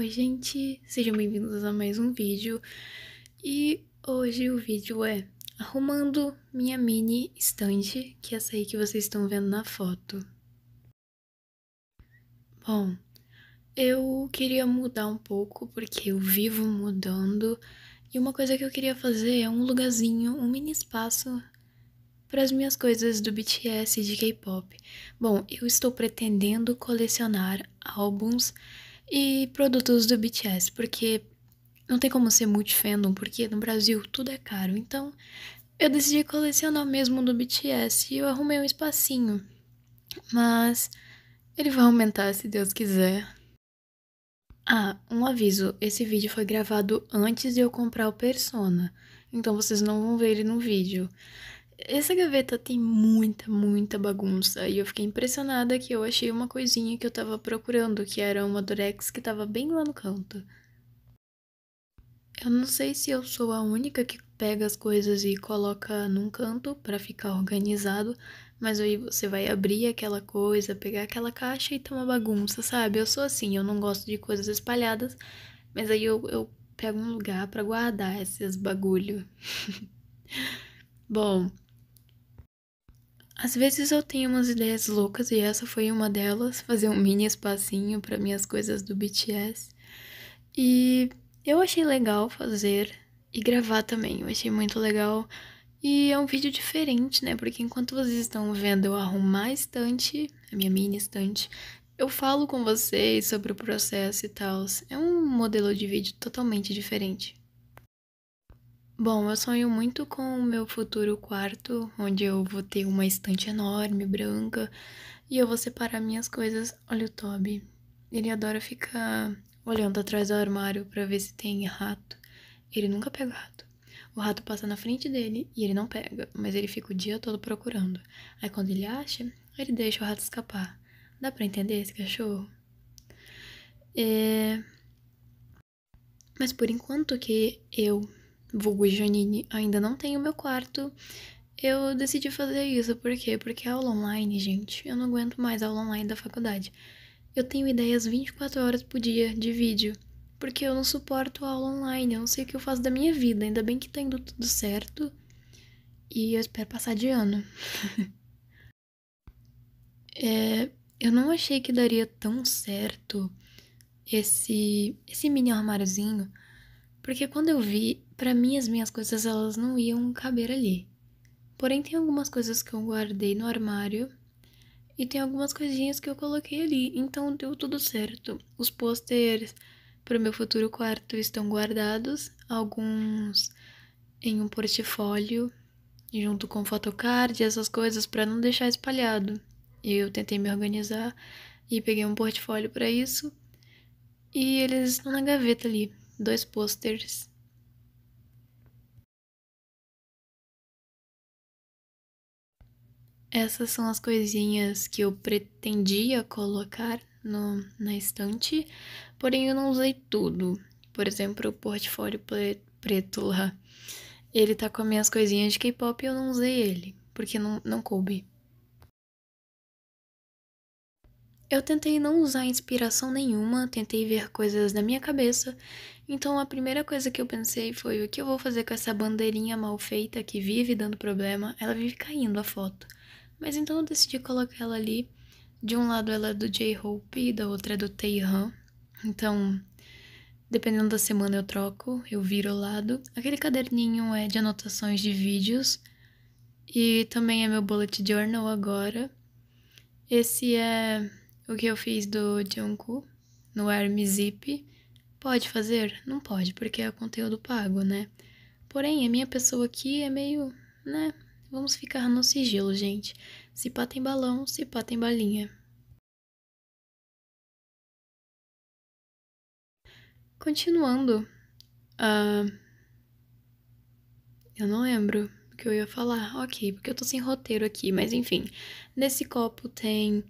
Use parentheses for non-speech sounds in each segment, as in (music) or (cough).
Oi gente, sejam bem-vindos a mais um vídeo e hoje o vídeo é arrumando minha mini estante, que é essa aí que vocês estão vendo na foto. Bom, eu queria mudar um pouco porque eu vivo mudando e uma coisa que eu queria fazer é um lugarzinho, um mini espaço para as minhas coisas do BTS e de K-pop. Bom, eu estou pretendendo colecionar álbuns e produtos do BTS, porque não tem como ser multifandom, porque no Brasil tudo é caro. Então eu decidi colecionar mesmo do BTS e eu arrumei um espacinho. Mas ele vai aumentar se Deus quiser. Ah, um aviso: esse vídeo foi gravado antes de eu comprar o Persona, então vocês não vão ver ele no vídeo. Essa gaveta tem muita, muita bagunça e eu fiquei impressionada que eu achei uma coisinha que eu tava procurando, que era uma durex que tava bem lá no canto. Eu não sei se eu sou a única que pega as coisas e coloca num canto para ficar organizado, mas aí você vai abrir aquela coisa, pegar aquela caixa e tá uma bagunça, sabe? Eu sou assim, eu não gosto de coisas espalhadas, mas aí eu, eu pego um lugar para guardar esses bagulho. (laughs) Bom, às vezes eu tenho umas ideias loucas e essa foi uma delas, fazer um mini espacinho para minhas coisas do BTS. E eu achei legal fazer e gravar também, eu achei muito legal. E é um vídeo diferente, né? Porque enquanto vocês estão vendo eu arrumar a estante, a minha mini estante, eu falo com vocês sobre o processo e tal. É um modelo de vídeo totalmente diferente. Bom, eu sonho muito com o meu futuro quarto, onde eu vou ter uma estante enorme, branca, e eu vou separar minhas coisas. Olha o Toby. Ele adora ficar olhando atrás do armário para ver se tem rato. Ele nunca pega rato. O rato passa na frente dele e ele não pega, mas ele fica o dia todo procurando. Aí quando ele acha, ele deixa o rato escapar. Dá pra entender esse cachorro? É... Mas por enquanto que eu vulgo Janine, ainda não tenho meu quarto, eu decidi fazer isso. Por quê? Porque aula online, gente, eu não aguento mais aula online da faculdade. Eu tenho ideias 24 horas por dia de vídeo, porque eu não suporto aula online, eu não sei o que eu faço da minha vida. Ainda bem que tá indo tudo certo e eu espero passar de ano. (laughs) é, eu não achei que daria tão certo esse, esse mini armáriozinho, porque quando eu vi, para mim, as minhas coisas elas não iam caber ali. Porém, tem algumas coisas que eu guardei no armário e tem algumas coisinhas que eu coloquei ali, então deu tudo certo. Os posters para o meu futuro quarto estão guardados, alguns em um portfólio junto com photocard e essas coisas para não deixar espalhado. eu tentei me organizar e peguei um portfólio para isso. E eles estão na gaveta ali, dois posters Essas são as coisinhas que eu pretendia colocar no, na estante, porém eu não usei tudo. Por exemplo, o portfólio preto lá. Ele tá com as minhas coisinhas de K-pop e eu não usei ele, porque não, não coube. Eu tentei não usar inspiração nenhuma, tentei ver coisas na minha cabeça, então a primeira coisa que eu pensei foi: o que eu vou fazer com essa bandeirinha mal feita que vive dando problema? Ela vive caindo a foto. Mas então eu decidi colocar ela ali. De um lado ela é do J-Hope e da outra é do Taehyung Então, dependendo da semana eu troco, eu viro o lado. Aquele caderninho é de anotações de vídeos. E também é meu bullet journal agora. Esse é o que eu fiz do Jungkook no Army Zip. Pode fazer? Não pode, porque é conteúdo pago, né? Porém, a minha pessoa aqui é meio, né, Vamos ficar no sigilo, gente. Se pá tem balão, se pá tem balinha. Continuando. Uh, eu não lembro o que eu ia falar. Ok, porque eu tô sem roteiro aqui, mas enfim. Nesse copo tem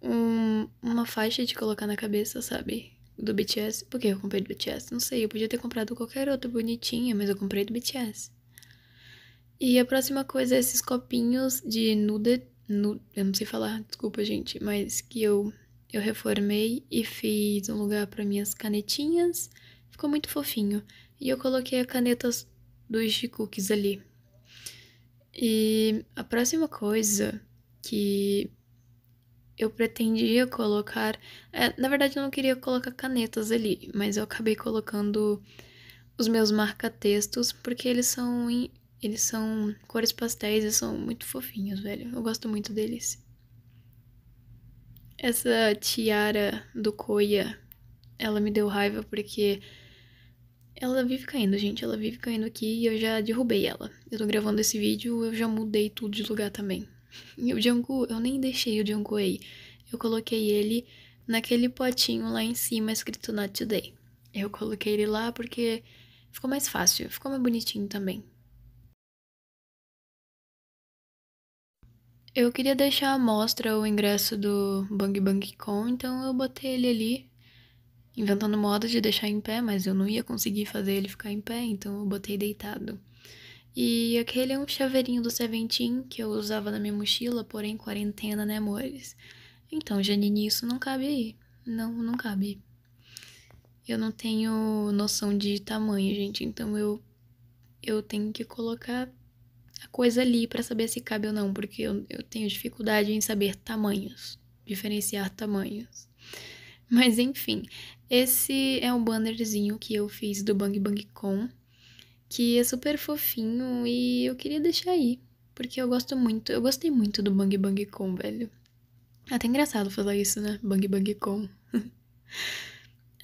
um, uma faixa de colocar na cabeça, sabe? Do BTS. Por que eu comprei do BTS? Não sei, eu podia ter comprado qualquer outra bonitinha, mas eu comprei do BTS. E a próxima coisa é esses copinhos de nude, nude, eu não sei falar, desculpa gente, mas que eu eu reformei e fiz um lugar para minhas canetinhas. Ficou muito fofinho. E eu coloquei as canetas dos G-Cookies ali. E a próxima coisa que eu pretendia colocar. É, na verdade, eu não queria colocar canetas ali, mas eu acabei colocando os meus marca-textos, porque eles são eles são cores pastéis e são muito fofinhos, velho. Eu gosto muito deles. Essa tiara do Koya, ela me deu raiva porque ela vive caindo, gente. Ela vive caindo aqui e eu já derrubei ela. Eu tô gravando esse vídeo, eu já mudei tudo de lugar também. E o Jangu, eu nem deixei o Jangu aí. Eu coloquei ele naquele potinho lá em cima escrito Not Today. Eu coloquei ele lá porque ficou mais fácil, ficou mais bonitinho também. Eu queria deixar à mostra o ingresso do Bang Bang Con, então eu botei ele ali, inventando modo de deixar em pé, mas eu não ia conseguir fazer ele ficar em pé, então eu botei deitado. E aquele é um chaveirinho do Seventeen que eu usava na minha mochila, porém quarentena, né, amores? Então, Janine, isso não cabe aí. Não, não cabe. Eu não tenho noção de tamanho, gente, então eu eu tenho que colocar a coisa ali para saber se cabe ou não, porque eu, eu tenho dificuldade em saber tamanhos, diferenciar tamanhos. Mas enfim, esse é um bannerzinho que eu fiz do Bang Bang Com, que é super fofinho e eu queria deixar aí, porque eu gosto muito, eu gostei muito do Bang Bang Com, velho. É até engraçado falar isso, né? Bang Bang Com. (laughs)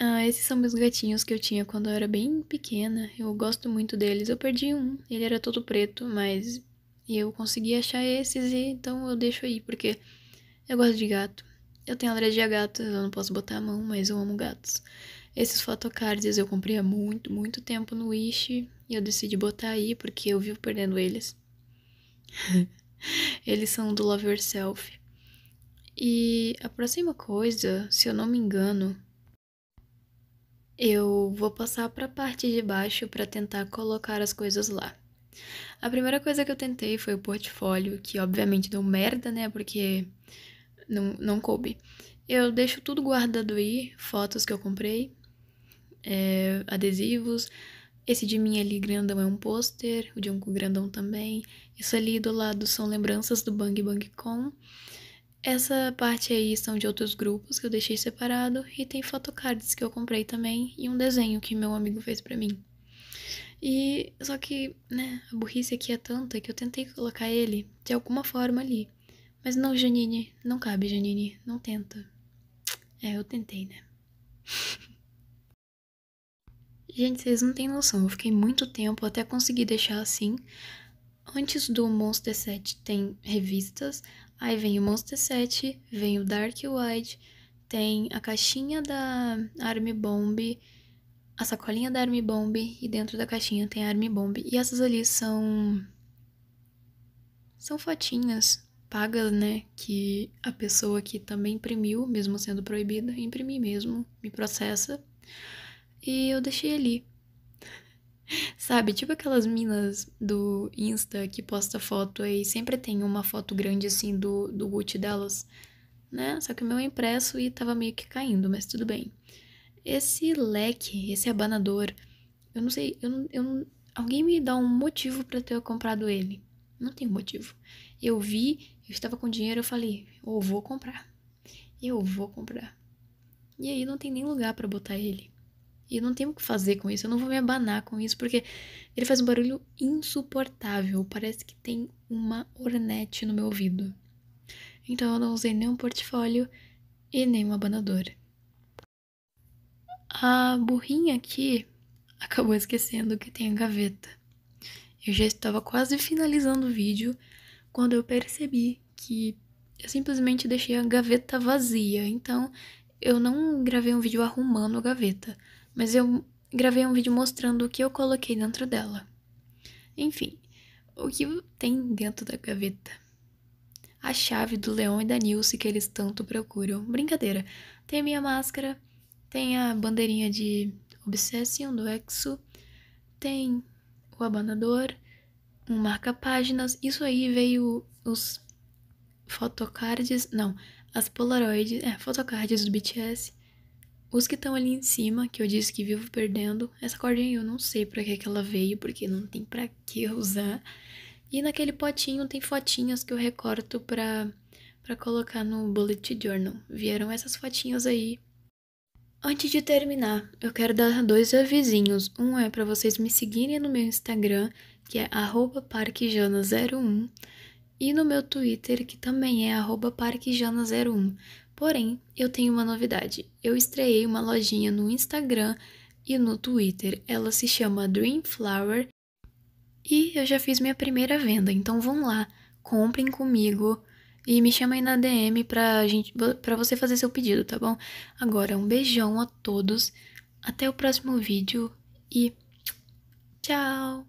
Ah, esses são meus gatinhos que eu tinha quando eu era bem pequena. Eu gosto muito deles. Eu perdi um, ele era todo preto, mas eu consegui achar esses e então eu deixo aí, porque eu gosto de gato. Eu tenho alergia a gatos, eu não posso botar a mão, mas eu amo gatos. Esses photocards eu comprei há muito, muito tempo no Wish e eu decidi botar aí porque eu vivo perdendo eles. (laughs) eles são do Love Yourself. E a próxima coisa, se eu não me engano, eu vou passar para a parte de baixo para tentar colocar as coisas lá. A primeira coisa que eu tentei foi o portfólio, que obviamente deu merda, né? Porque não, não coube. Eu deixo tudo guardado aí, fotos que eu comprei, é, adesivos. Esse de mim ali grandão é um pôster, o de um grandão também. Isso ali do lado são lembranças do Bang Bang Com. Essa parte aí são de outros grupos que eu deixei separado e tem fotocards que eu comprei também e um desenho que meu amigo fez para mim. E só que, né, a burrice aqui é tanta que eu tentei colocar ele de alguma forma ali. Mas não, Janine, não cabe, Janine, não tenta. É, eu tentei, né? (laughs) Gente, vocês não têm noção, eu fiquei muito tempo até conseguir deixar assim, Antes do Monster Set tem revistas, aí vem o Monster Set, vem o Dark Wide, tem a caixinha da Army Bomb, a sacolinha da Army Bomb e dentro da caixinha tem a Army Bomb. E essas ali são são fotinhas pagas, né, que a pessoa que também imprimiu, mesmo sendo proibida, imprimi mesmo, me processa. E eu deixei ali Sabe, tipo aquelas minas do Insta que posta foto e sempre tem uma foto grande assim do, do Gucci delas, né? Só que o meu é impresso e tava meio que caindo, mas tudo bem. Esse leque, esse abanador, eu não sei, eu, eu, alguém me dá um motivo para ter comprado ele. Não tem motivo. Eu vi, eu estava com dinheiro, eu falei, eu vou comprar. Eu vou comprar. E aí não tem nem lugar para botar ele. E eu não tenho o que fazer com isso, eu não vou me abanar com isso, porque ele faz um barulho insuportável. Parece que tem uma hornete no meu ouvido. Então eu não usei nem um portfólio e nem um abanador. A burrinha aqui (laughs) acabou esquecendo que tem a gaveta. Eu já estava quase finalizando o vídeo quando eu percebi que eu simplesmente deixei a gaveta vazia. Então eu não gravei um vídeo arrumando a gaveta mas eu gravei um vídeo mostrando o que eu coloquei dentro dela. Enfim, o que tem dentro da gaveta? A chave do Leão e da Nilce que eles tanto procuram. Brincadeira. Tem a minha máscara, tem a bandeirinha de Obsession do Exo, tem o abanador, um marca-páginas. Isso aí veio os photocards, não, as polaroids, é, photocards do BTS os que estão ali em cima, que eu disse que vivo perdendo, essa cordinha eu não sei pra que, que ela veio, porque não tem pra que (laughs) usar. E naquele potinho tem fotinhas que eu recorto pra, pra colocar no bullet journal. Vieram essas fotinhas aí. Antes de terminar, eu quero dar dois avisinhos. Um é para vocês me seguirem no meu Instagram, que é parquejana01, e no meu Twitter, que também é parquejana01. Porém, eu tenho uma novidade. Eu estreiei uma lojinha no Instagram e no Twitter. Ela se chama Dream Flower e eu já fiz minha primeira venda. Então vão lá, comprem comigo e me chamem na DM pra, gente, você fazer seu pedido, tá bom? Agora, um beijão a todos. Até o próximo vídeo e tchau!